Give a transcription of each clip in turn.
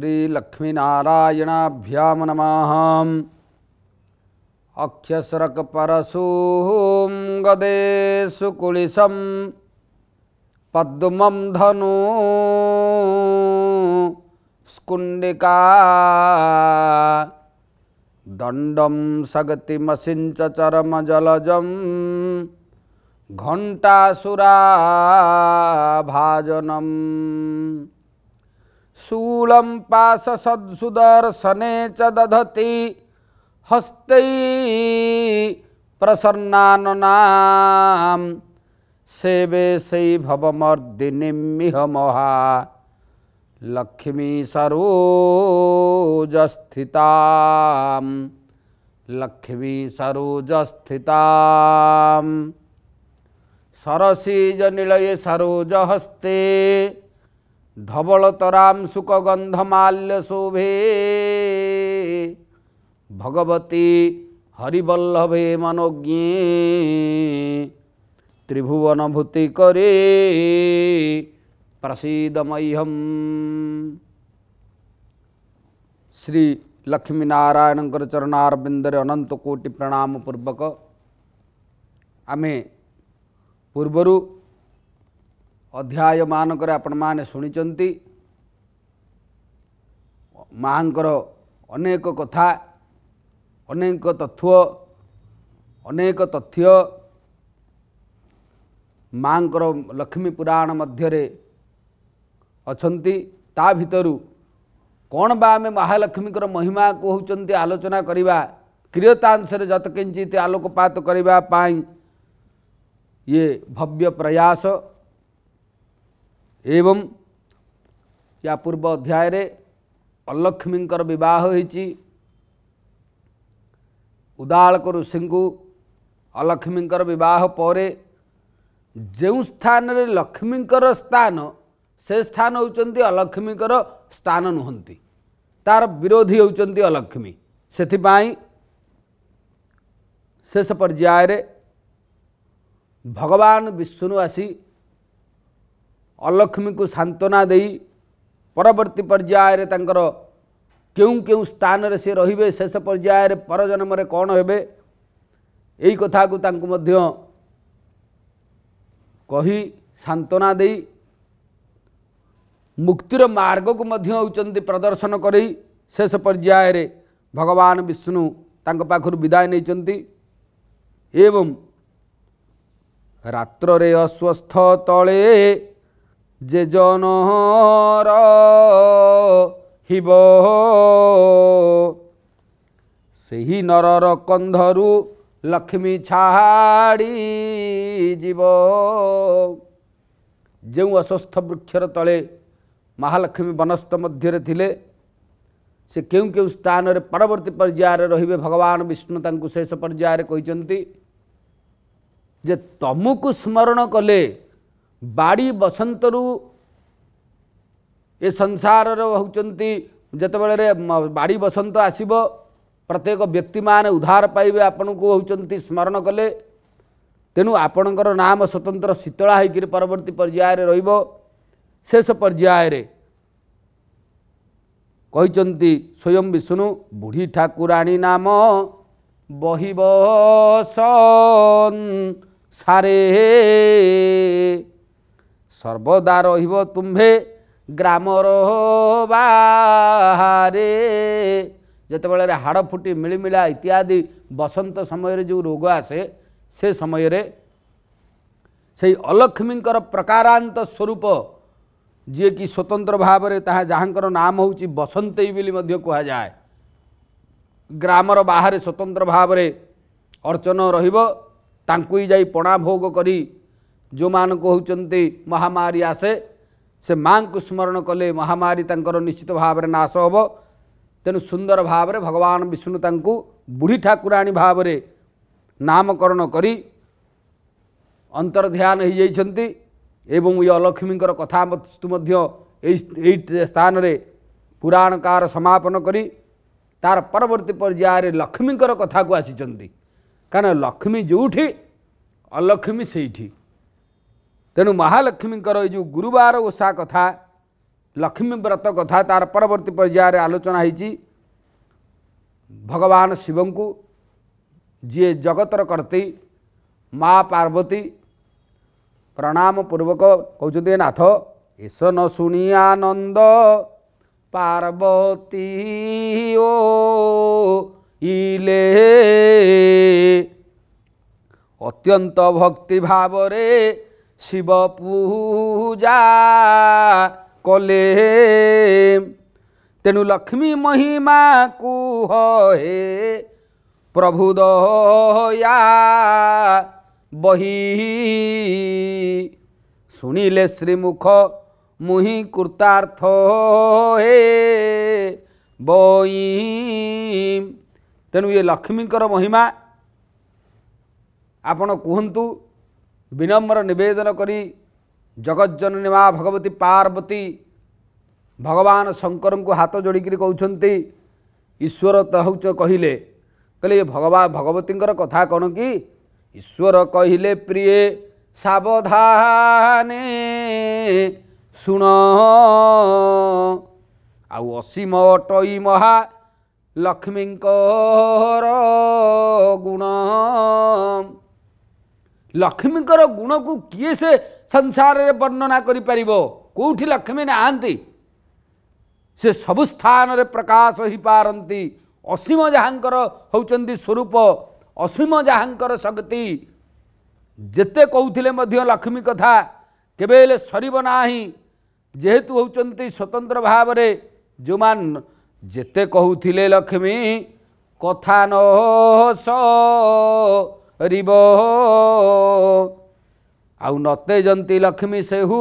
श्रीलक्ष्मीनारायणाभ्यां नमः अख्यसरकपरशूः गदे सुकुलिशं पद्मं धनु स्कुण्डिका दण्डं सगतिमसिञ्चचरमजलजं घण्टासुराभाजनम् शूल पाश च दधति हस्त प्रसन्नाननां सेवे सैभवमर्दिनिमिह महा लक्ष्मी सरोजस्थिता लक्ष्मी सरोजस्थितां सरोज हस्ते धवलतराम सुकगंधमाल्य शोभे भगवती हरिवल्लभे मनोज्ञे त्रिभुवनभूति करे मह्यम श्री लक्ष्मीनारायणकर चरणारविंदर अनंत कोटि प्रणाम पूर्वक आम पूर्वर ଅଧ୍ୟାୟ ମାନଙ୍କରେ ଆପଣମାନେ ଶୁଣିଛନ୍ତି ମାଆଙ୍କର ଅନେକ କଥା ଅନେକ ତଥ୍ୟ ଅନେକ ତଥ୍ୟ ମାଆଙ୍କର ଲକ୍ଷ୍ମୀ ପୁରାଣ ମଧ୍ୟରେ ଅଛନ୍ତି ତା ଭିତରୁ କ'ଣ ବା ଆମେ ମହାଲକ୍ଷ୍ମୀଙ୍କର ମହିମା କହୁଛନ୍ତି ଆଲୋଚନା କରିବା କ୍ରିୟତାଂଶରେ ଯତକିଞ୍ଚିତ ଆଲୋକପାତ କରିବା ପାଇଁ ଇଏ ଭବ୍ୟ ପ୍ରୟାସ ଏବଂ ୟା ପୂର୍ବ ଅଧ୍ୟାୟରେ ଅଲକ୍ଷ୍ମୀଙ୍କର ବିବାହ ହୋଇଛି ଉଦାଳକ ଋଷିଙ୍କୁ ଅଲକ୍ଷ୍ମୀଙ୍କର ବିବାହ ପରେ ଯେଉଁ ସ୍ଥାନରେ ଲକ୍ଷ୍ମୀଙ୍କର ସ୍ଥାନ ସେ ସ୍ଥାନ ହେଉଛନ୍ତି ଅଲକ୍ଷ୍ମୀଙ୍କର ସ୍ଥାନ ନୁହନ୍ତି ତା'ର ବିରୋଧୀ ହେଉଛନ୍ତି ଅଲକ୍ଷ୍ମୀ ସେଥିପାଇଁ ଶେଷ ପର୍ଯ୍ୟାୟରେ ଭଗବାନ ବିଷ୍ଣୁ ଆସି ଅଲକ୍ଷ୍ମୀଙ୍କୁ ସାନ୍ତ୍ୱନା ଦେଇ ପରବର୍ତ୍ତୀ ପର୍ଯ୍ୟାୟରେ ତାଙ୍କର କେଉଁ କେଉଁ ସ୍ଥାନରେ ସେ ରହିବେ ଶେଷ ପର୍ଯ୍ୟାୟରେ ପରଜନ୍ମରେ କ'ଣ ହେବେ ଏଇ କଥାକୁ ତାଙ୍କୁ ମଧ୍ୟ କହି ସାନ୍ତ୍ୱନା ଦେଇ ମୁକ୍ତିର ମାର୍ଗକୁ ମଧ୍ୟ ହେଉଛନ୍ତି ପ୍ରଦର୍ଶନ କରି ଶେଷ ପର୍ଯ୍ୟାୟରେ ଭଗବାନ ବିଷ୍ଣୁ ତାଙ୍କ ପାଖରୁ ବିଦାୟ ନେଇଛନ୍ତି ଏବଂ ରାତ୍ରରେ ଅସ୍ୱସ୍ଥ ତଳେ যে জন হিব সেই নরর কন্ধরু লক্ষ্মী ছাড়ি যাব যে অস্বস্থ বৃক্ষর তলে মহালক্ষ্মী বনস্থ মধ্যে লে সে কেউ কেউ স্থানরে পরবর্তী পর্যায়ে রহবে ভগবান বিষ্ণু তাঁকু শেষ পর্যায়ে কে যে তমুক স্মরণ কলে ବାଡ଼ି ବସନ୍ତରୁ ଏ ସଂସାରର ହେଉଛନ୍ତି ଯେତେବେଳେ ବାଡ଼ି ବସନ୍ତ ଆସିବ ପ୍ରତ୍ୟେକ ବ୍ୟକ୍ତିମାନେ ଉଦ୍ଧାର ପାଇବେ ଆପଣଙ୍କୁ ହେଉଛନ୍ତି ସ୍ମରଣ କଲେ ତେଣୁ ଆପଣଙ୍କର ନାମ ସ୍ୱତନ୍ତ୍ର ଶୀତଳା ହୋଇକରି ପରବର୍ତ୍ତୀ ପର୍ଯ୍ୟାୟରେ ରହିବ ଶେଷ ପର୍ଯ୍ୟାୟରେ କହିଛନ୍ତି ସ୍ୱୟଂ ବିଷ୍ଣୁ ବୁଢ଼ୀ ଠାକୁରାଣୀ ନାମ ବହିବ ସାରେ ସର୍ବଦା ରହିବ ତୁମ୍ଭେ ଗ୍ରାମର ବାହାରେ ଯେତେବେଳେ ହାଡ଼ ଫୁଟି ମିଳିମିଳା ଇତ୍ୟାଦି ବସନ୍ତ ସମୟରେ ଯେଉଁ ରୋଗ ଆସେ ସେ ସମୟରେ ସେଇ ଅଲକ୍ଷ୍ମୀଙ୍କର ପ୍ରକାରାନ୍ତ ସ୍ୱରୂପ ଯିଏକି ସ୍ୱତନ୍ତ୍ର ଭାବରେ ତାହା ଯାହାଙ୍କର ନାମ ହେଉଛି ବସନ୍ତେଇ ବୋଲି ମଧ୍ୟ କୁହାଯାଏ ଗ୍ରାମର ବାହାରେ ସ୍ୱତନ୍ତ୍ର ଭାବରେ ଅର୍ଚ୍ଚନ ରହିବ ତାଙ୍କୁ ଯାଇ ପଣା ଭୋଗ କରି ଯେଉଁ ମାନଙ୍କୁ ହେଉଛନ୍ତି ମହାମାରୀ ଆସେ ସେ ମାଙ୍କୁ ସ୍ମରଣ କଲେ ମହାମାରୀ ତାଙ୍କର ନିଶ୍ଚିତ ଭାବରେ ନାଶ ହେବ ତେଣୁ ସୁନ୍ଦର ଭାବରେ ଭଗବାନ ବିଷ୍ଣୁ ତାଙ୍କୁ ବୁଢ଼ୀ ଠାକୁରାଣୀ ଭାବରେ ନାମକରଣ କରି ଅନ୍ତର୍ଧ୍ୟାନ ହୋଇଯାଇଛନ୍ତି ଏବଂ ଏ ଅଲକ୍ଷ୍ମୀଙ୍କର କଥା ମଧ୍ୟ ଏଇ ଏଇ ସ୍ଥାନରେ ପୁରାଣକାର ସମାପନ କରି ତା'ର ପରବର୍ତ୍ତୀ ପର୍ଯ୍ୟାୟରେ ଲକ୍ଷ୍ମୀଙ୍କର କଥାକୁ ଆସିଛନ୍ତି କାରଣ ଲକ୍ଷ୍ମୀ ଯେଉଁଠି ଅଲକ୍ଷ୍ମୀ ସେଇଠି ତେଣୁ ମହାଲକ୍ଷ୍ମୀଙ୍କର ଏଇ ଯେଉଁ ଗୁରୁବାର ଓଷା କଥା ଲକ୍ଷ୍ମୀ ବ୍ରତ କଥା ତା'ର ପରବର୍ତ୍ତୀ ପର୍ଯ୍ୟାୟରେ ଆଲୋଚନା ହେଇଛି ଭଗବାନ ଶିବଙ୍କୁ ଯିଏ ଜଗତର କର୍ତ୍ତି ମା ପାର୍ବତୀ ପ୍ରଣାମ ପୂର୍ବକ କହୁଛନ୍ତି ନାଥ ଏସ ନ ଶୁଣି ଆନନ୍ଦ ପାର୍ବତୀ ଓ ଇଲେ ଅତ୍ୟନ୍ତ ଭକ୍ତି ଭାବରେ শিব পূজা কলে ତେଣୁ ଲକ୍ଷ୍ମୀ ମହିମା କୁହ ହେ ପ୍ରଭୁ ଦୟା ବହି ଶୁଣିଲେ ଶ୍ରୀମୁଖ ମୁହିଁ କୃତାର୍ଥ ହେ ବଇ ତେଣୁ ଏ ଲକ୍ଷ୍ମୀଙ୍କର ମହିମା ଆପଣ କୁହନ୍ତୁ ବିନମ୍ର ନିବେଦନ କରି ଜଗଜ୍ଜନନୀ ମା ଭଗବତୀ ପାର୍ବତୀ ଭଗବାନ ଶଙ୍କରଙ୍କୁ ହାତ ଯୋଡ଼ିକିରି କହୁଛନ୍ତି ଈଶ୍ୱର ତ ହେଉଛ କହିଲେ କହିଲେ ଏ ଭଗବା ଭଗବତୀଙ୍କର କଥା କ'ଣ କି ଈଶ୍ୱର କହିଲେ ପ୍ରିୟେ ସାବଧାନେ ଶୁଣ ଆଉ ଅସୀମ ଅଟଇ ମହା ଲକ୍ଷ୍ମୀଙ୍କର ଗୁଣ ଲକ୍ଷ୍ମୀଙ୍କର ଗୁଣକୁ କିଏ ସେ ସଂସାରରେ ବର୍ଣ୍ଣନା କରିପାରିବ କେଉଁଠି ଲକ୍ଷ୍ମୀ ନାହାନ୍ତି ସେ ସବୁ ସ୍ଥାନରେ ପ୍ରକାଶ ହୋଇପାରନ୍ତି ଅସୀମ ଯାହାଙ୍କର ହେଉଛନ୍ତି ସ୍ୱରୂପ ଅସୀମ ଯାହାଙ୍କର ଶକ୍ତି ଯେତେ କହୁଥିଲେ ମଧ୍ୟ ଲକ୍ଷ୍ମୀ କଥା କେବେ ହେଲେ ସରିବ ନାହିଁ ଯେହେତୁ ହେଉଛନ୍ତି ସ୍ୱତନ୍ତ୍ର ଭାବରେ ଯେଉଁମାନେ ଯେତେ କହୁଥିଲେ ଲକ୍ଷ୍ମୀ କଥା ନ ହସ ହରିବ ଆଉ ନତେଜନ୍ତି ଲକ୍ଷ୍ମୀ ସେହୁ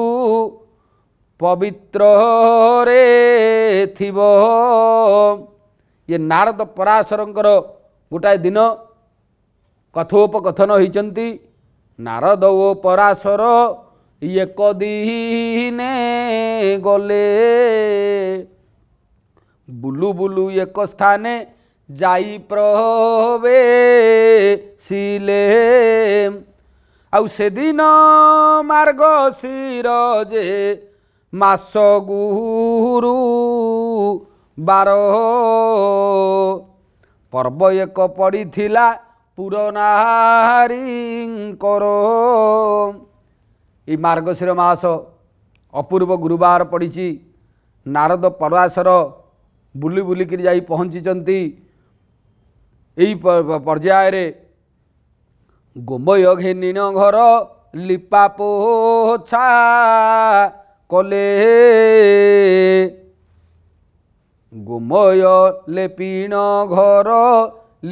ପବିତ୍ରରେ ଥିବ ଇଏ ନାରଦ ପରାଶରଙ୍କର ଗୋଟାଏ ଦିନ କଥୋପକଥନ ହୋଇଛନ୍ତି ନାରଦ ଓ ପରାଶର ଏକ ଦିନେ ଗଲେ ବୁଲୁ ବୁଲୁ ଏକ ସ୍ଥାନେ ଯାଇ ପ୍ରହବେ ସିଲେ ଆଉ ସେଦିନ ମାର୍ଗ ଶିର ଯେ ମାସ ଗୁରୁ ବାର ପର୍ବ ଏକ ପଡ଼ିଥିଲା ପୁରୀଙ୍କର ଏଇ ମାର୍ଗଶିର ମାସ ଅପୂର୍ବ ଗୁରୁବାର ପଡ଼ିଛି ନାରଦ ପରାସର ବୁଲି ବୁଲିକିରି ଯାଇ ପହଞ୍ଚିଛନ୍ତି ଏହି ପର୍ଯ୍ୟାୟରେ ଗୋମୟ ଘେନିଣ ଘର লিপা পোছা কলে গোময় লেপিণ ঘর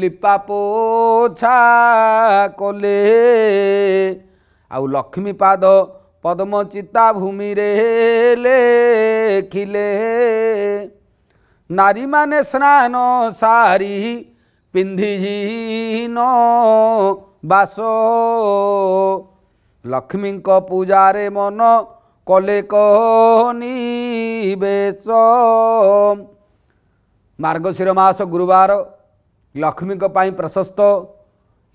লিপা পোছা কলে আউ লক্ষ্মীপাদ পদ্মচিতা ভূমিরে লেখিলে নারীমানে স্নান সারি ପିନ୍ଧିହୀନ ବାସ ଲକ୍ଷ୍ମୀଙ୍କ ପୂଜାରେ ମନ କଲେ କନିବେଶ ମାର୍ଗଶିର ମାସ ଗୁରୁବାର ଲକ୍ଷ୍ମୀଙ୍କ ପାଇଁ ପ୍ରଶସ୍ତ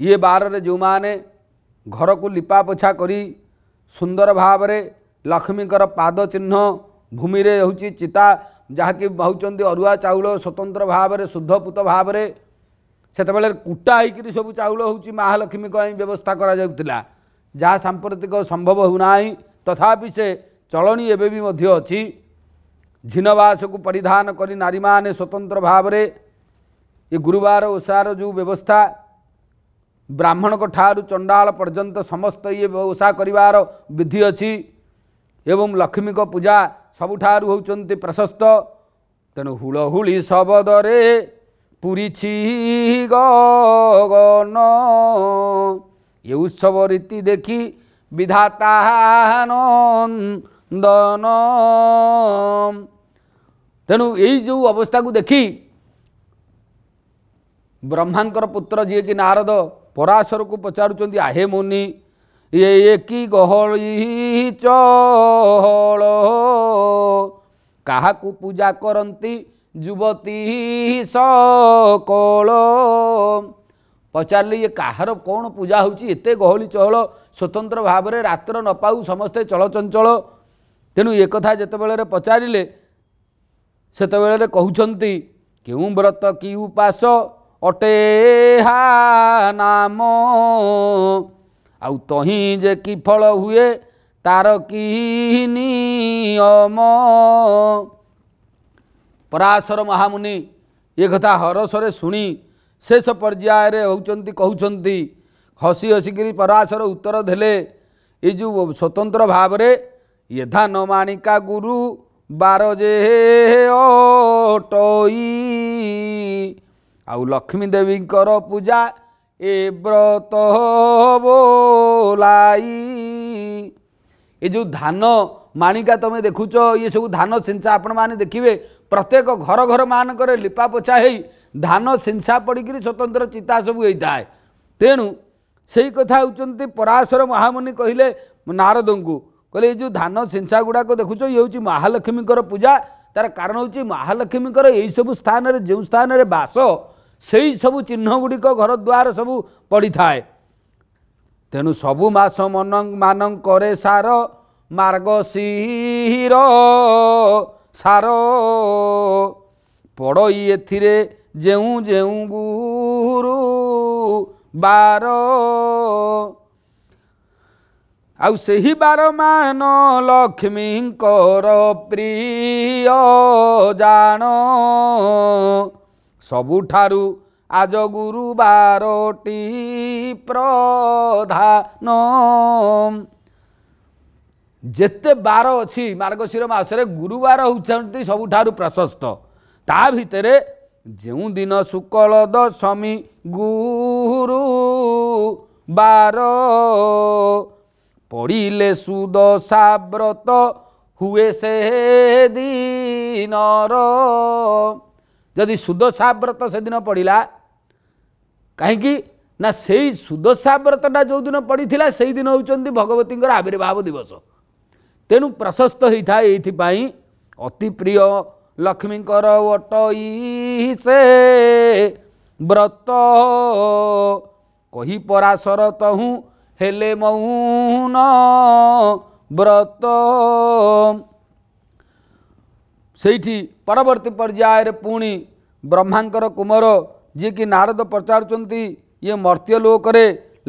ଇଏ ବାରରେ ଯେଉଁମାନେ ଘରକୁ ଲିପାପୋଛା କରି ସୁନ୍ଦର ଭାବରେ ଲକ୍ଷ୍ମୀଙ୍କର ପାଦ ଚିହ୍ନ ଭୂମିରେ ହେଉଛି ଚିତା ଯାହାକି ହେଉଛନ୍ତି ଅରୁଆ ଚାଉଳ ସ୍ୱତନ୍ତ୍ର ଭାବରେ ଶୁଦ୍ଧପୂତ ଭାବରେ ସେତେବେଳେ କୁଟା ହୋଇକିରି ସବୁ ଚାଉଳ ହେଉଛି ମହାଲକ୍ଷ୍ମୀଙ୍କ ପାଇଁ ବ୍ୟବସ୍ଥା କରାଯାଉଥିଲା ଯାହା ସାମ୍ପ୍ରତିକ ସମ୍ଭବ ହେଉନାହିଁ ତଥାପି ସେ ଚଳଣି ଏବେ ବି ମଧ୍ୟ ଅଛି ଝିନବାସକୁ ପରିଧାନ କରି ନାରୀମାନେ ସ୍ୱତନ୍ତ୍ର ଭାବରେ ଏ ଗୁରୁବାର ଓଷାର ଯେଉଁ ବ୍ୟବସ୍ଥା ବ୍ରାହ୍ମଣଙ୍କ ଠାରୁ ଚଣ୍ଡାଳ ପର୍ଯ୍ୟନ୍ତ ସମସ୍ତ ଇଏ ଓଷା କରିବାର ବିଧି ଅଛି ଏବଂ ଲକ୍ଷ୍ମୀଙ୍କ ପୂଜା ସବୁଠାରୁ ହେଉଛନ୍ତି ପ୍ରଶସ୍ତ ତେଣୁ ହୁଳହୁଳି ଶବଦରେ পুরিছি গগন এ উৎসব রীতি দেখি বিধাতানন্দন তেণু এই যে অবস্থাকে দেখি ବ୍ରହ୍ମାଙ୍କର ପୁତ୍ର ଯିଏକି ନାରଦ ପରାଶରକୁ ପଚାରୁଛନ୍ତି ଆହେ ମୁନି ଏ କି ଗହଳି ଚହଳ କାହାକୁ ପୂଜା କରନ୍ତି ଯୁବତୀ ସକଳ ପଚାରିଲି ଇଏ କାହାର କ'ଣ ପୂଜା ହେଉଛି ଏତେ ଗହଳି ଚହଳ ସ୍ୱତନ୍ତ୍ର ଭାବରେ ରାତ୍ର ନ ପାଉ ସମସ୍ତେ ଚଳଚଞ୍ଚଳ ତେଣୁ ଏ କଥା ଯେତେବେଳେ ପଚାରିଲେ ସେତେବେଳେ କହୁଛନ୍ତି କେଉଁ ବ୍ରତ କି ଉପାସ ଅଟେ ହା ନାମ ଆଉ ତହିଁ ଯେ କି ଫଳ ହୁଏ ତାର କି ନିୟମ ପରାଶର ମହାମୁନି ଏ କଥା ହରସରେ ଶୁଣି ଶେଷ ପର୍ଯ୍ୟାୟରେ ହେଉଛନ୍ତି କହୁଛନ୍ତି ହସି ହସିକିରି ପରାଶର ଉତ୍ତର ଦେଲେ ଏ ଯେଉଁ ସ୍ୱତନ୍ତ୍ର ଭାବରେ ୟଥା ନ ମାଣିକା ଗୁରୁ ବାର ଯେ ଅଟଇ ଆଉ ଲକ୍ଷ୍ମୀ ଦେବୀଙ୍କର ପୂଜା ଏ ବ୍ରତ ବୋଲାଇ ଏ ଯେଉଁ ଧାନ ମାଣିକା ତୁମେ ଦେଖୁଛ ଇଏ ସବୁ ଧାନ ଛିଞ୍ଚା ଆପଣମାନେ ଦେଖିବେ ପ୍ରତ୍ୟେକ ଘର ଘରମାନଙ୍କରେ ଲିପା ପୋଛା ହେଇ ଧାନ ସିଂସା ପଡ଼ିକିରି ସ୍ୱତନ୍ତ୍ର ଚିତା ସବୁ ହେଇଥାଏ ତେଣୁ ସେଇ କଥା ହେଉଛନ୍ତି ପରାଶର ମହାମୁନି କହିଲେ ନାରଦଙ୍କୁ କହିଲେ ଏଇ ଯେଉଁ ଧାନ ସିଂସା ଗୁଡ଼ାକ ଦେଖୁଛ ଇଏ ହେଉଛି ମହାଲକ୍ଷ୍ମୀଙ୍କର ପୂଜା ତା'ର କାରଣ ହେଉଛି ମହାଲକ୍ଷ୍ମୀଙ୍କର ଏହିସବୁ ସ୍ଥାନରେ ଯେଉଁ ସ୍ଥାନରେ ବାସ ସେଇ ସବୁ ଚିହ୍ନଗୁଡ଼ିକ ଘରଦ୍ୱାର ସବୁ ପଡ଼ିଥାଏ ତେଣୁ ସବୁ ମାସ ମନ ମାନଙ୍କରେ ସାର ମାର୍ଗଶୀର ସାର ପଡ଼ଇ ଏଥିରେ ଯେଉଁ ଯେଉଁ ଗୁରୁ ବାର ଆଉ ସେହି ବାର ମାନ ଲକ୍ଷ୍ମୀଙ୍କର ପ୍ରିୟ ଜାଣ ସବୁଠାରୁ ଆଜ ଗୁରୁ ବାରଟି ପ୍ରଧାନ ଯେତେ ବାର ଅଛି ମାର୍ଗଶିର ମାସରେ ଗୁରୁବାର ହେଉଛନ୍ତି ସବୁଠାରୁ ପ୍ରଶସ୍ତ ତା ଭିତରେ ଯେଉଁ ଦିନ ଶୁକ୍ଳ ଦଶମୀ ଗୁରୁ ବାର ପଡ଼ିଲେ ସୁଦଶାବ୍ରତ ହୁଏ ସେ ଦିନର ଯଦି ସୁଦଶାବ୍ରତ ସେଦିନ ପଡ଼ିଲା କାହିଁକି ନା ସେଇ ସୁଦଶାବ୍ରତଟା ଯେଉଁଦିନ ପଡ଼ିଥିଲା ସେଇଦିନ ହେଉଛନ୍ତି ଭଗବତୀଙ୍କର ଆବିର୍ଭାବ ଦିବସ ତେଣୁ ପ୍ରଶସ୍ତ ହୋଇଥାଏ ଏଇଥିପାଇଁ ଅତି ପ୍ରିୟ ଲକ୍ଷ୍ମୀଙ୍କର ଅଟ ଇ ସେ ବ୍ରତ କହି ପରାଶର ତହୁଁ ହେଲେ ମୌନ ବ୍ରତ ସେଇଠି ପରବର୍ତ୍ତୀ ପର୍ଯ୍ୟାୟରେ ପୁଣି ବ୍ରହ୍ମାଙ୍କର କୁମର ଯିଏକି ନାରଦ ପଚାରୁଛନ୍ତି ଇଏ ମର୍ତ୍ତ୍ୟ ଲୋକରେ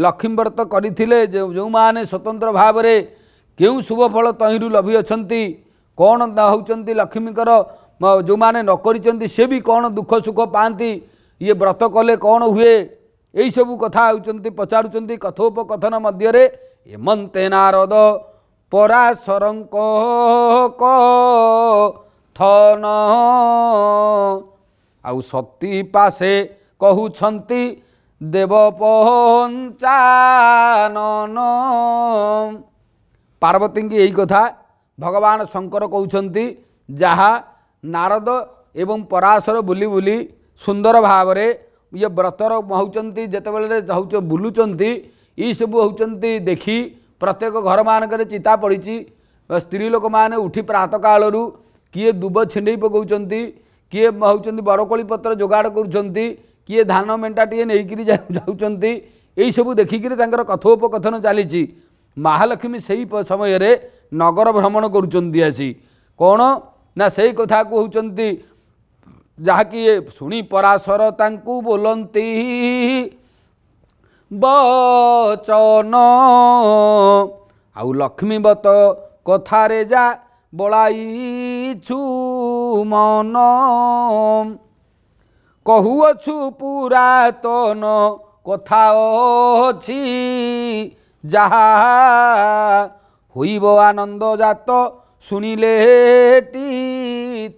ଲକ୍ଷ୍ମୀବ୍ରତ କରିଥିଲେ ଯେଉଁମାନେ ସ୍ୱତନ୍ତ୍ର ଭାବରେ କେଉଁ ଶୁଭଫଳ ତହିଁରୁ ଲଭି ଅଛନ୍ତି କ'ଣ ହେଉଛନ୍ତି ଲକ୍ଷ୍ମୀଙ୍କର ଯେଉଁମାନେ ନ କରିଛନ୍ତି ସେ ବି କ'ଣ ଦୁଃଖ ସୁଖ ପାଆନ୍ତି ଇଏ ବ୍ରତ କଲେ କ'ଣ ହୁଏ ଏହିସବୁ କଥା ହେଉଛନ୍ତି ପଚାରୁଛନ୍ତି କଥୋପକଥନ ମଧ୍ୟରେ ଏମନ୍ତେ ନାରଦ ପରାଶରଙ୍କ କଥନ ଆଉ ସତୀ ପାସେ କହୁଛନ୍ତି ଦେବ ପଞ୍ଚାନନ ପାର୍ବତୀଙ୍କି ଏହି କଥା ଭଗବାନ ଶଙ୍କର କହୁଛନ୍ତି ଯାହା ନାରଦ ଏବଂ ପରାଶର ବୁଲି ବୁଲି ସୁନ୍ଦର ଭାବରେ ଇଏ ବ୍ରତର ହେଉଛନ୍ତି ଯେତେବେଳେ ହେଉଛ ବୁଲୁଛନ୍ତି ଏଇସବୁ ହେଉଛନ୍ତି ଦେଖି ପ୍ରତ୍ୟେକ ଘରମାନଙ୍କରେ ଚିତା ପଡ଼ିଛି ସ୍ତ୍ରୀ ଲୋକମାନେ ଉଠି ପ୍ରାତଃକାଳରୁ କିଏ ଦୁବ ଛିଣ୍ଡେଇ ପକାଉଛନ୍ତି କିଏ ହେଉଛନ୍ତି ବରକୋଳି ପତ୍ର ଯୋଗାଡ଼ କରୁଛନ୍ତି କିଏ ଧାନ ମେଣ୍ଟାଟିଏ ନେଇକିରି ଯାଉଛନ୍ତି ଏଇସବୁ ଦେଖିକିରି ତାଙ୍କର କଥୋପକଥନ ଚାଲିଛି ମହାଲକ୍ଷ୍ମୀ ସେଇ ସମୟରେ ନଗର ଭ୍ରମଣ କରୁଛନ୍ତି ଆସି କ'ଣ ନା ସେଇ କଥା କହୁଛନ୍ତି ଯାହାକି ଶୁଣି ପରାଶର ତାଙ୍କୁ ବୋଲନ୍ତି ବଚନ ଆଉ ଲକ୍ଷ୍ମୀବତ କଥାରେ ଯା ବଳାଇଛୁ ମନ କହୁଅଛୁ ପୁରାତନ କଥା ଅଛି ଯାହା ହୋଇବ ଆନନ୍ଦ ଜାତ ଶୁଣିଲେ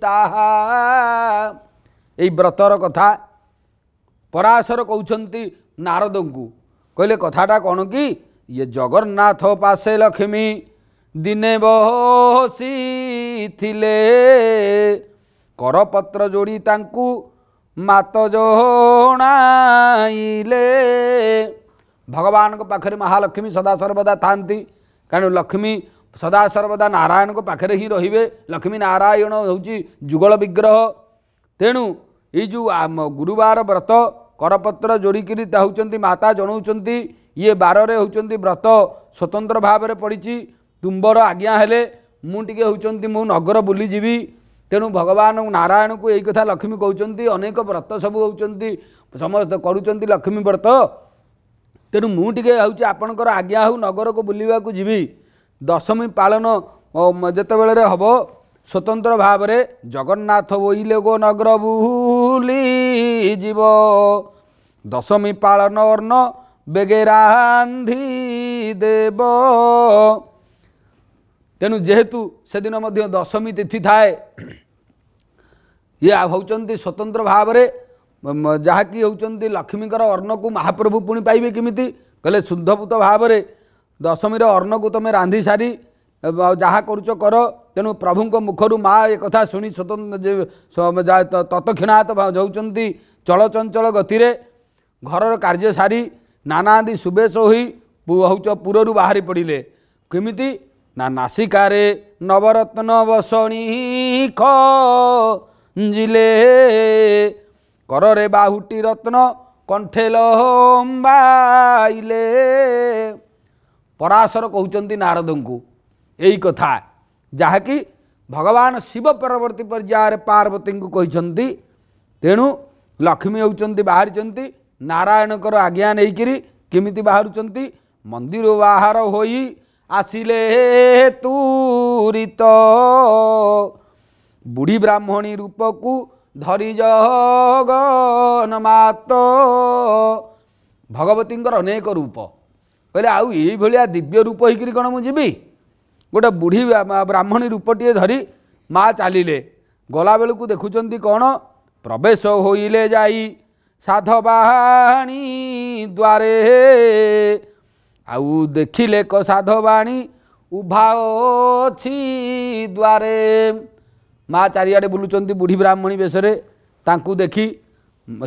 ତାହା ଏଇ ବ୍ରତର କଥା ପରାଶର କହୁଛନ୍ତି ନାରଦଙ୍କୁ କହିଲେ କଥାଟା କ'ଣ କି ଇଏ ଜଗନ୍ନାଥ ପାସେ ଲକ୍ଷ୍ମୀ ଦିନେ ବସିଥିଲେ କରପତ୍ର ଯୋଡ଼ି ତାଙ୍କୁ ମାତ ଜଣାଇଲେ ଭଗବାନଙ୍କ ପାଖରେ ମହାଲକ୍ଷ୍ମୀ ସଦାସର୍ବଦା ଥାଆନ୍ତି କାରଣ ଲକ୍ଷ୍ମୀ ସଦାସର୍ବଦା ନାରାୟଣଙ୍କ ପାଖରେ ହିଁ ରହିବେ ଲକ୍ଷ୍ମୀ ନାରାୟଣ ହେଉଛି ଯୁଗଳ ବିଗ୍ରହ ତେଣୁ ଏଇ ଯେଉଁ ଗୁରୁବାର ବ୍ରତ କରପତ୍ର ଯୋଡ଼ିକିରି ହେଉଛନ୍ତି ମାତା ଜଣାଉଛନ୍ତି ଇଏ ବାରରେ ହେଉଛନ୍ତି ବ୍ରତ ସ୍ୱତନ୍ତ୍ର ଭାବରେ ପଡ଼ିଛି ତୁମ୍ବର ଆଜ୍ଞା ହେଲେ ମୁଁ ଟିକିଏ ହେଉଛନ୍ତି ମୁଁ ନଗର ବୁଲିଯିବି ତେଣୁ ଭଗବାନ ନାରାୟଣଙ୍କୁ ଏଇ କଥା ଲକ୍ଷ୍ମୀ କହୁଛନ୍ତି ଅନେକ ବ୍ରତ ସବୁ ହେଉଛନ୍ତି ସମସ୍ତେ କରୁଛନ୍ତି ଲକ୍ଷ୍ମୀ ବ୍ରତ ତେଣୁ ମୁଁ ଟିକେ ହେଉଛି ଆପଣଙ୍କର ଆଜ୍ଞା ହେଉ ନଗରକୁ ବୁଲିବାକୁ ଯିବି ଦଶମୀ ପାଳନ ଯେତେବେଳେ ହେବ ସ୍ୱତନ୍ତ୍ର ଭାବରେ ଜଗନ୍ନାଥ ବୋଇଲେ ଗୋ ନଗର ବୁଲି ଯିବ ଦଶମୀ ପାଳନ ଅର୍ଣ୍ଣ ବେଗେ ରାନ୍ଧି ଦେବ ତେଣୁ ଯେହେତୁ ସେଦିନ ମଧ୍ୟ ଦଶମୀ ତିଥି ଥାଏ ଇଏ ହେଉଛନ୍ତି ସ୍ୱତନ୍ତ୍ର ଭାବରେ ଯାହାକି ହେଉଛନ୍ତି ଲକ୍ଷ୍ମୀଙ୍କର ଅର୍ଣ୍ଣକୁ ମହାପ୍ରଭୁ ପୁଣି ପାଇବେ କେମିତି କହିଲେ ଶୁଦ୍ଧପୁତ ଭାବରେ ଦଶମୀର ଅର୍ଣ୍ଣକୁ ତୁମେ ରାନ୍ଧି ସାରି ଯାହା କରୁଛ କର ତେଣୁ ପ୍ରଭୁଙ୍କ ମୁଖରୁ ମା ଏକଥା ଶୁଣି ସ୍ୱତନ୍ତ୍ର ତତକ୍ଷଣାତ ଯାଉଛନ୍ତି ଚଳଚଞ୍ଚଳ ଗତିରେ ଘରର କାର୍ଯ୍ୟ ସାରି ନାନା ଆଦି ସୁବେଶ ହୋଇ ହେଉଛ ପୁରରୁ ବାହାରି ପଡ଼ିଲେ କେମିତି ନା ନାସିକାରେ ନବରତ୍ନ ବସଣୀ ଖିଲେ କରରେ ବାହୁଟି ରତ୍ନ କଣ୍ଠେ ଲମ୍ବାଇଲେ ପରାଶର କହୁଛନ୍ତି ନାରଦଙ୍କୁ ଏଇ କଥା ଯାହାକି ଭଗବାନ ଶିବ ପରବର୍ତ୍ତୀ ପର୍ଯ୍ୟାୟରେ ପାର୍ବତୀଙ୍କୁ କହିଛନ୍ତି ତେଣୁ ଲକ୍ଷ୍ମୀ ହେଉଛନ୍ତି ବାହାରିଛନ୍ତି ନାରାୟଣଙ୍କର ଆଜ୍ଞା ନେଇକିରି କେମିତି ବାହାରୁଛନ୍ତି ମନ୍ଦିର ବାହାର ହୋଇ ଆସିଲେ ତୁରିତ ବୁଢ଼ୀ ବ୍ରାହ୍ମଣୀ ରୂପକୁ ଧରି ଧରିଜ ଗନମାତ ଭଗବତୀଙ୍କର ଅନେକ ରୂପ କହିଲେ ଆଉ ଏଇଭଳିଆ ଦିବ୍ୟ ରୂପ ହେଇକିରି କ'ଣ ମୁଁ ଯିବି ଗୋଟେ ବୁଢ଼ୀ ବ୍ରାହ୍ମଣୀ ରୂପଟିଏ ଧରି ମା' ଚାଲିଲେ ଗଲାବେଳକୁ ଦେଖୁଛନ୍ତି କ'ଣ ପ୍ରବେଶ ହୋଇଲେ ଯାଇ ସାଧ ବାହାଣୀ ଦ୍ୱାରେ ଆଉ ଦେଖିଲେ କ ସାଧବାଣୀ ଉଭା ଅଛି ଦ୍ୱାରେ ମାଆ ଚାରିଆଡ଼େ ବୁଲୁଛନ୍ତି ବୁଢ଼ୀ ବ୍ରାହ୍ମଣୀ ବେଶରେ ତାଙ୍କୁ ଦେଖି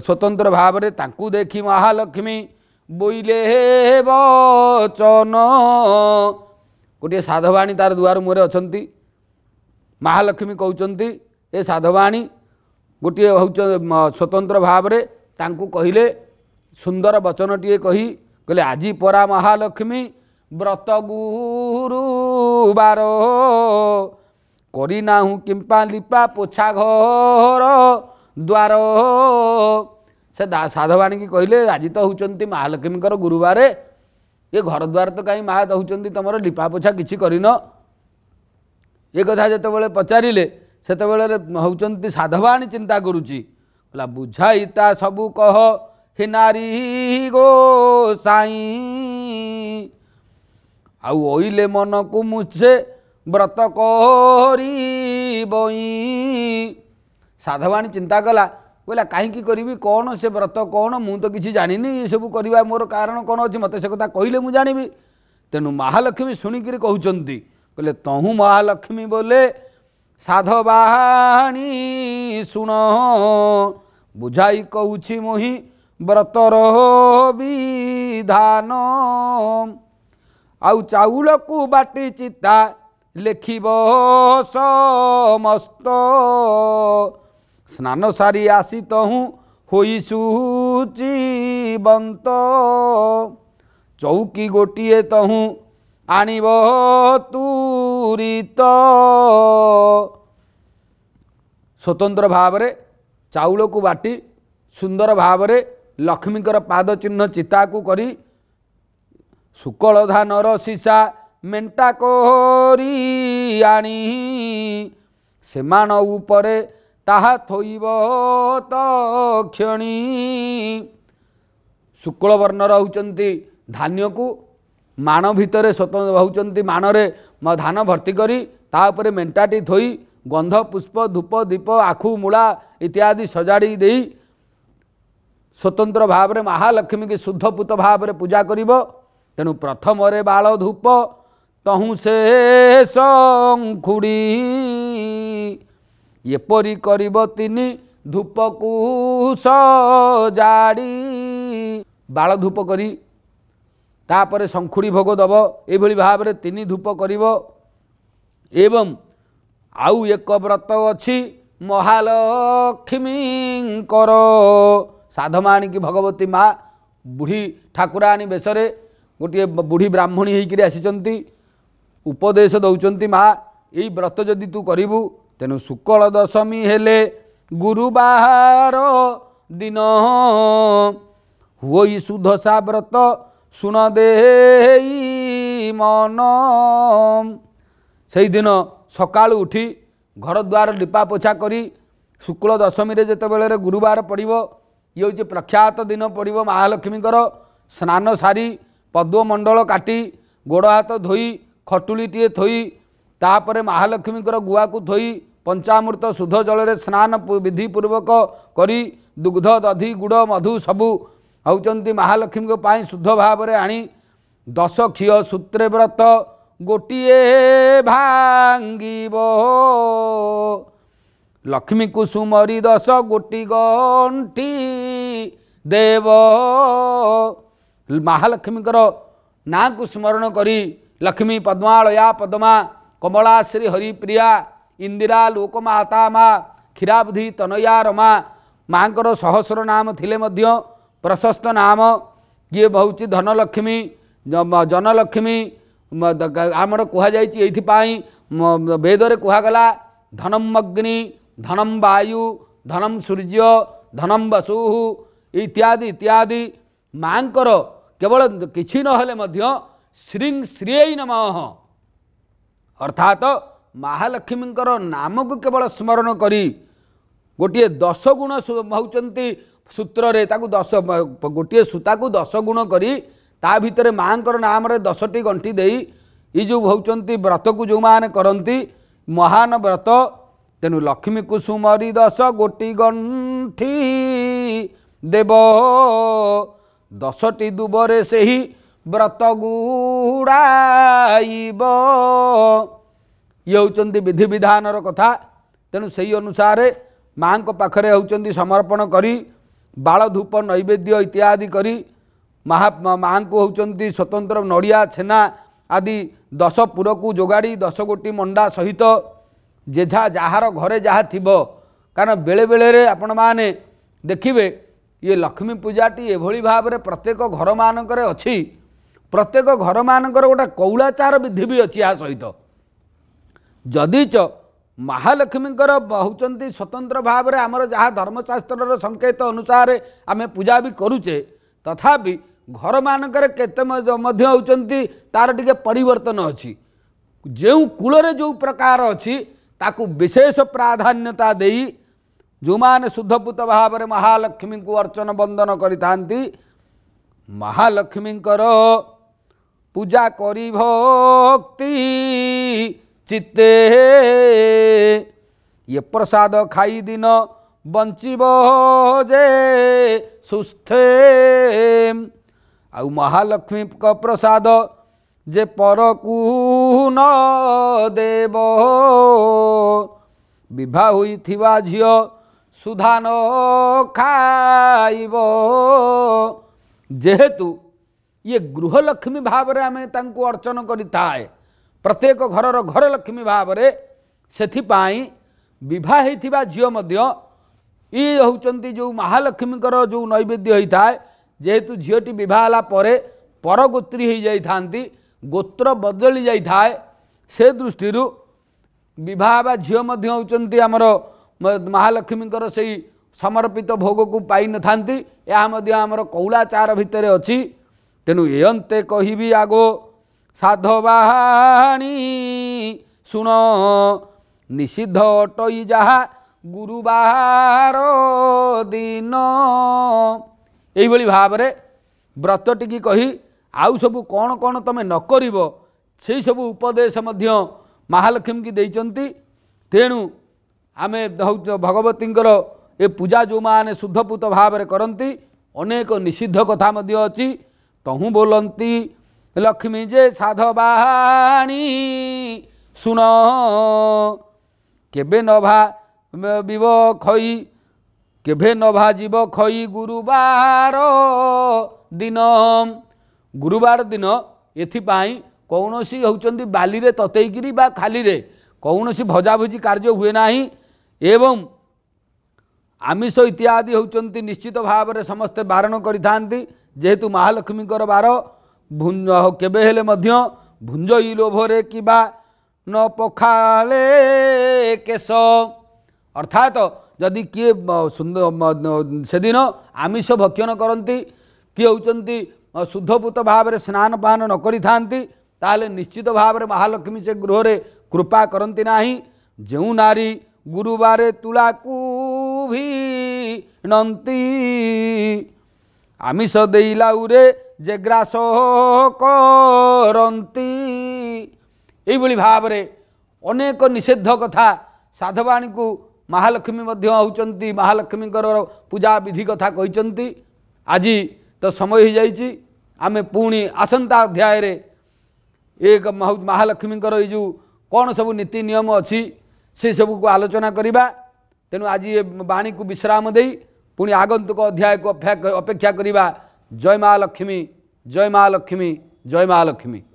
ସ୍ୱତନ୍ତ୍ର ଭାବରେ ତାଙ୍କୁ ଦେଖି ମହାଲକ୍ଷ୍ମୀ ବୋଇଲେ ବଚନ ଗୋଟିଏ ସାଧବାଣୀ ତା'ର ଦୁଆର ମୁହଁରେ ଅଛନ୍ତି ମହାଲକ୍ଷ୍ମୀ କହୁଛନ୍ତି ଏ ସାଧବାଣୀ ଗୋଟିଏ ହେଉଛନ୍ତି ସ୍ୱତନ୍ତ୍ର ଭାବରେ ତାଙ୍କୁ କହିଲେ ସୁନ୍ଦର ବଚନଟିଏ କହି କହିଲେ ଆଜି ପରା ମହାଲକ୍ଷ୍ମୀ ବ୍ରତ ଗୁରୁ ବାର କରିନାହୁଁ କିମ୍ପା ଲିପା ପୋଛା ଘର ଦ୍ୱାର ସେ ସାଧବାଣୀକି କହିଲେ ଆଜି ତ ହେଉଛନ୍ତି ମହାଲକ୍ଷ୍ମୀଙ୍କର ଗୁରୁବାର ଏ ଘରଦ୍ୱାର ତ କାହିଁ ମା ଦେଉଛନ୍ତି ତୁମର ଲିପା ପୋଛା କିଛି କରିନ ଏ କଥା ଯେତେବେଳେ ପଚାରିଲେ ସେତେବେଳେ ହେଉଛନ୍ତି ସାଧବାଣୀ ଚିନ୍ତା କରୁଛି କହିଲା ବୁଝାଇ ତା ସବୁ କହ ହି ନାରୀ ଗୋ ସାଇ ଆଉ ଅଇଲେ ମନକୁ ମୁଁ ସେ ବ୍ରତ କରି ବଇଁ ସାଧବାଣୀ ଚିନ୍ତା କଲା କହିଲା କାହିଁକି କରିବି କ'ଣ ସେ ବ୍ରତ କ'ଣ ମୁଁ ତ କିଛି ଜାଣିନି ଏସବୁ କରିବା ମୋର କାରଣ କ'ଣ ଅଛି ମୋତେ ସେ କଥା କହିଲେ ମୁଁ ଜାଣିବି ତେଣୁ ମହାଲକ୍ଷ୍ମୀ ଶୁଣିକିରି କହୁଛନ୍ତି କହିଲେ ତହୁଁ ମହାଲକ୍ଷ୍ମୀ ବୋଲେ ସାଧବାହାଣୀ ଶୁଣ ବୁଝାଇ କହୁଛି ମୁହିଁ ବ୍ରତ ରହବିଧାନ ଆଉ ଚାଉଳକୁ ବାଟି ଚିତା ଲେଖିବ ସମସ୍ତ ସ୍ନାନ ସାରି ଆସି ତହୁଁ ହୋଇ ସୁଚି ବନ୍ତ ଚୌକି ଗୋଟିଏ ତହୁଁ ଆଣିବ ତୁରିତ ସ୍ୱତନ୍ତ୍ର ଭାବରେ ଚାଉଳକୁ ବାଟି ସୁନ୍ଦର ଭାବରେ ଲକ୍ଷ୍ମୀଙ୍କର ପାଦ ଚିହ୍ନ ଚିତାକୁ କରି ଶୁକଳ ଧାନର ସିସା ମେଣ୍ଟା କରି ଆଣି ସେମାନ ଉପରେ ତାହା ଥୋଇବ ତ କ୍ଷଣି ଶୁକ୍ଳବର୍ଣ୍ଣ ରହୁଛନ୍ତି ଧାନ୍ୟକୁ ମାଣ ଭିତରେ ସ୍ୱତନ୍ତ୍ର ହେଉଛନ୍ତି ମାଣରେ ଧାନ ଭର୍ତ୍ତି କରି ତା ଉପରେ ମେଣ୍ଟାଟି ଥୋଇ ଗନ୍ଧ ପୁଷ୍ପ ଧୂପ ଦୀପ ଆଖୁ ମୂଳା ଇତ୍ୟାଦି ସଜାଡ଼ି ଦେଇ ସ୍ୱତନ୍ତ୍ର ଭାବରେ ମହାଲକ୍ଷ୍ମୀକି ଶୁଦ୍ଧପୂତ ଭାବରେ ପୂଜା କରିବ ତେଣୁ ପ୍ରଥମରେ ବାଳ ଧୂପ ତହୁଁସେ ଶଙ୍ଖୁଡ଼ି ଏପରି କରିବ ତିନି ଧୂପକୁ ସଜାଡ଼ି ବାଳ ଧୂପ କରି ତାପରେ ଶଙ୍ଖୁଡ଼ି ଭୋଗ ଦେବ ଏଭଳି ଭାବରେ ତିନି ଧୂପ କରିବ ଏବଂ ଆଉ ଏକ ବ୍ରତ ଅଛି ମହାଲକ୍ଷ୍ମୀଙ୍କର ସାଧମା ଆଣିକି ଭଗବତୀ ମା' ବୁଢ଼ୀ ଠାକୁରାଣୀ ବେଶରେ ଗୋଟିଏ ବୁଢ଼ୀ ବ୍ରାହ୍ମଣୀ ହୋଇକରି ଆସିଛନ୍ତି ଉପଦେଶ ଦେଉଛନ୍ତି ମା ଏଇ ବ୍ରତ ଯଦି ତୁ କରିବୁ ତେଣୁ ଶୁକ୍ଳ ଦଶମୀ ହେଲେ ଗୁରୁବାର ଦିନ ହୁଅ ସୁଧସା ବ୍ରତ ଶୁଣ ଦେ ମନ ସେଇଦିନ ସକାଳୁ ଉଠି ଘର ଦ୍ୱାର ଲିପା ପୋଛା କରି ଶୁକ୍ଳ ଦଶମୀରେ ଯେତେବେଳେ ଗୁରୁବାର ପଡ଼ିବ ଇଏ ହେଉଛି ପ୍ରଖ୍ୟାତ ଦିନ ପଡ଼ିବ ମହାଲକ୍ଷ୍ମୀଙ୍କର ସ୍ନାନ ସାରି ପଦ୍ମମଣ୍ଡଳ କାଟି ଗୋଡ଼ ହାତ ଧୋଇ ଖଟୁଳିଟିଏ ଥୋଇ ତାପରେ ମହାଲକ୍ଷ୍ମୀଙ୍କର ଗୁଆକୁ ଥୋଇ ପଞ୍ଚାମୃତ ଶୁଦ୍ଧ ଜଳରେ ସ୍ନାନ ବିଧିପୂର୍ବକ କରି ଦୁଗ୍ଧ ଦଧି ଗୁଡ଼ ମଧୁ ସବୁ ହେଉଛନ୍ତି ମହାଲକ୍ଷ୍ମୀଙ୍କ ପାଇଁ ଶୁଦ୍ଧ ଭାବରେ ଆଣି ଦଶ କ୍ଷୀୟ ସୂତ୍ରେ ବ୍ରତ ଗୋଟିଏ ଭାଙ୍ଗିବ ଲକ୍ଷ୍ମୀକୁ ସୁମରି ଦଶ ଗୋଟି ଗଣ୍ଠି ଦେବ ମହାଲକ୍ଷ୍ମୀଙ୍କର ନାଁକୁ ସ୍ମରଣ କରି लक्ष्मी पद्मालया पद्मा श्री कमलाइहरिप्रिया इन्दिरा लोकमाता माीराबुद्धि तनयारमा माहस्र नाम थिले ले प्रशस्त नाम धनलक्ष्मी जनलक्ष्मी आमर कुनै वेदर कुनमग्नि धनम धनम वायु धनम सूर्य धनम वसु इत्यादि इत्यादि मावल कि छ नहे ଶ୍ରୀ ଶ୍ରିୟ ନମ ଅର୍ଥାତ୍ ମହାଲକ୍ଷ୍ମୀଙ୍କର ନାମକୁ କେବଳ ସ୍ମରଣ କରି ଗୋଟିଏ ଦଶ ଗୁଣ ହେଉଛନ୍ତି ସୂତ୍ରରେ ତାକୁ ଦଶ ଗୋଟିଏ ସୂତାକୁ ଦଶ ଗୁଣ କରି ତା ଭିତରେ ମାଆଙ୍କର ନାମରେ ଦଶଟି ଗଣ୍ଠି ଦେଇ ଏ ଯେଉଁ ହେଉଛନ୍ତି ବ୍ରତକୁ ଯେଉଁମାନେ କରନ୍ତି ମହାନ ବ୍ରତ ତେଣୁ ଲକ୍ଷ୍ମୀ କୁସୁମରି ଦଶ ଗୋଟି ଗଣ୍ଠି ଦେବ ଦଶଟି ଦୁବରେ ସେହି ବ୍ରତ ଗୁଡ଼ାଇବ ଇଏ ହେଉଛନ୍ତି ବିଧିବିଧାନର କଥା ତେଣୁ ସେଇ ଅନୁସାରେ ମାଆଙ୍କ ପାଖରେ ହେଉଛନ୍ତି ସମର୍ପଣ କରି ବାଳଧୂପ ନୈବେଦ୍ୟ ଇତ୍ୟାଦି କରି ମହା ମାଆଙ୍କୁ ହେଉଛନ୍ତି ସ୍ୱତନ୍ତ୍ର ନଡ଼ିଆ ଛେନା ଆଦି ଦଶ ପୁରକୁ ଯୋଗାଡ଼ି ଦଶ ଗୋଟି ମଣ୍ଡା ସହିତ ଜେଝା ଯାହାର ଘରେ ଯାହା ଥିବ କାରଣ ବେଳେବେଳେରେ ଆପଣମାନେ ଦେଖିବେ ଇଏ ଲକ୍ଷ୍ମୀ ପୂଜାଟି ଏଭଳି ଭାବରେ ପ୍ରତ୍ୟେକ ଘରମାନଙ୍କରେ ଅଛି ପ୍ରତ୍ୟେକ ଘରମାନଙ୍କର ଗୋଟେ କୌଳାଚାର ବିଧି ବି ଅଛି ଏହା ସହିତ ଯଦିଚ ମହାଲକ୍ଷ୍ମୀଙ୍କର ହେଉଛନ୍ତି ସ୍ୱତନ୍ତ୍ର ଭାବରେ ଆମର ଯାହା ଧର୍ମଶାସ୍ତ୍ରର ସଙ୍କେତ ଅନୁସାରେ ଆମେ ପୂଜା ବି କରୁଛେ ତଥାପି ଘରମାନଙ୍କରେ କେତେ ମଧ୍ୟ ହେଉଛନ୍ତି ତା'ର ଟିକିଏ ପରିବର୍ତ୍ତନ ଅଛି ଯେଉଁ କୂଳରେ ଯେଉଁ ପ୍ରକାର ଅଛି ତାକୁ ବିଶେଷ ପ୍ରାଧାନ୍ୟତା ଦେଇ ଯେଉଁମାନେ ଶୁଦ୍ଧପୂତ ଭାବରେ ମହାଲକ୍ଷ୍ମୀଙ୍କୁ ଅର୍ଚ୍ଚନ ବନ୍ଦନ କରିଥାନ୍ତି ମହାଲକ୍ଷ୍ମୀଙ୍କର পূজা করি ভক্তি চিত্তে ইয়ে প্রসাদ খাই দিন বঞ্চিব যে সুস্থে ଆଉ ମହାଲକ୍ଷ୍ମୀଙ୍କ ପ୍ରସାଦ ଯେ ପରକୁ ନ ଦେବ ବିଭା ହୋଇଥିବା ଝିଅ ସୁଧାନ ଖାଇବ ଯେହେତୁ ये गृहलक्ष्मी भाव में आम अर्चन करें प्रत्येक घर घर भाव से बहुत झील ये हूँ जो महालक्ष्मी जो नैवेद्य होता है जेहेतु झीटी बहुत परगोत्री हो जाती गोत्र बदली जाए, जाए से दृष्टि बहुत झील आमर महालक्ष्मी से समर्पित भोग को पाई नाम कौलाचार भितर अच्छी ତେଣୁ ଏଅନ୍ତେ କହିବି ଆଗୋ ସାଧବାହାଣୀ ଶୁଣ ନିଷିଦ୍ଧ ଅଟଇ ଯାହା ଗୁରୁବାର ଦିନ ଏଇଭଳି ଭାବରେ ବ୍ରତଟିକି କହି ଆଉ ସବୁ କ'ଣ କ'ଣ ତୁମେ ନ କରିବ ସେହିସବୁ ଉପଦେଶ ମଧ୍ୟ ମହାଲକ୍ଷ୍ମୀଙ୍କୁ ଦେଇଛନ୍ତି ତେଣୁ ଆମେ ହେଉଛ ଭଗବତୀଙ୍କର ଏ ପୂଜା ଯେଉଁମାନେ ଶୁଦ୍ଧପୂତ ଭାବରେ କରନ୍ତି ଅନେକ ନିଷିଦ୍ଧ କଥା ମଧ୍ୟ ଅଛି ତହୁ ବୋଲନ୍ତି ଲକ୍ଷ୍ମୀ ଯେ ସାଧ ବାହାଣୀ ଶୁଣ କେବେ ନଭା ବିବ ଖଇ କେବେ ଯିବ ଖଇ ଗୁରୁବାର ଦିନ ଗୁରୁବାର ଦିନ ଏଥିପାଇଁ କୌଣସି ହେଉଛନ୍ତି ବାଲିରେ ତତେଇକିରି ବା ଖାଲିରେ କୌଣସି ଭଜାଭୁଜି କାର୍ଯ୍ୟ ହୁଏ ନାହିଁ ଏବଂ ଆମିଷ ଇତ୍ୟାଦି ହେଉଛନ୍ତି ନିଶ୍ଚିତ ଭାବରେ ସମସ୍ତେ ବାରଣ କରିଥାନ୍ତି ଯେହେତୁ ମହାଲକ୍ଷ୍ମୀଙ୍କର ବାର ଭୁଞ୍ଜ କେବେ ହେଲେ ମଧ୍ୟ ଭୁଞ୍ଜଇ ଲୋଭରେ କିବା ନ ପଖାଳେ କେଶ ଅର୍ଥାତ ଯଦି କିଏ ସେଦିନ ଆମିଷ ଭକ୍ଷଣ କରନ୍ତି କିଏ ହେଉଛନ୍ତି ଶୁଦ୍ଧପୂତ ଭାବରେ ସ୍ନାନ ପାନ ନ କରିଥାନ୍ତି ତାହେଲେ ନିଶ୍ଚିତ ଭାବରେ ମହାଲକ୍ଷ୍ମୀ ସେ ଗୃହରେ କୃପା କରନ୍ତି ନାହିଁ ଯେଉଁ ନାରୀ ଗୁରୁବାରେ ତୁଳାକୁ ଭି ନନ୍ତି ଆମିଷ ଦେଇଲାଉରେ ଯେ ଗ୍ରାସ କରନ୍ତି ଏଇଭଳି ଭାବରେ ଅନେକ ନିଷିଦ୍ଧ କଥା ସାଧବାଣୀକୁ ମହାଲକ୍ଷ୍ମୀ ମଧ୍ୟ ହେଉଛନ୍ତି ମହାଲକ୍ଷ୍ମୀଙ୍କର ପୂଜା ବିଧି କଥା କହିଛନ୍ତି ଆଜି ତ ସମୟ ହୋଇଯାଇଛି ଆମେ ପୁଣି ଆସନ୍ତା ଅଧ୍ୟାୟରେ ଏ ମହାଲକ୍ଷ୍ମୀଙ୍କର ଏଇ ଯେଉଁ କ'ଣ ସବୁ ନୀତି ନିୟମ ଅଛି ସେସବୁକୁ ଆଲୋଚନା କରିବା ତେଣୁ ଆଜି ଏ ବାଣୀକୁ ବିଶ୍ରାମ ଦେଇ ପୁଣି ଆଗନ୍ତୁକ ଅଧ୍ୟାୟକୁ ଅପେକ୍ଷା କରିବା ଜୟ ମା ଲକ୍ଷ୍ମୀ ଜୟ ମା ଲକ୍ଷ୍ମୀ ଜୟ ମା ଲକ୍ଷ୍ମୀ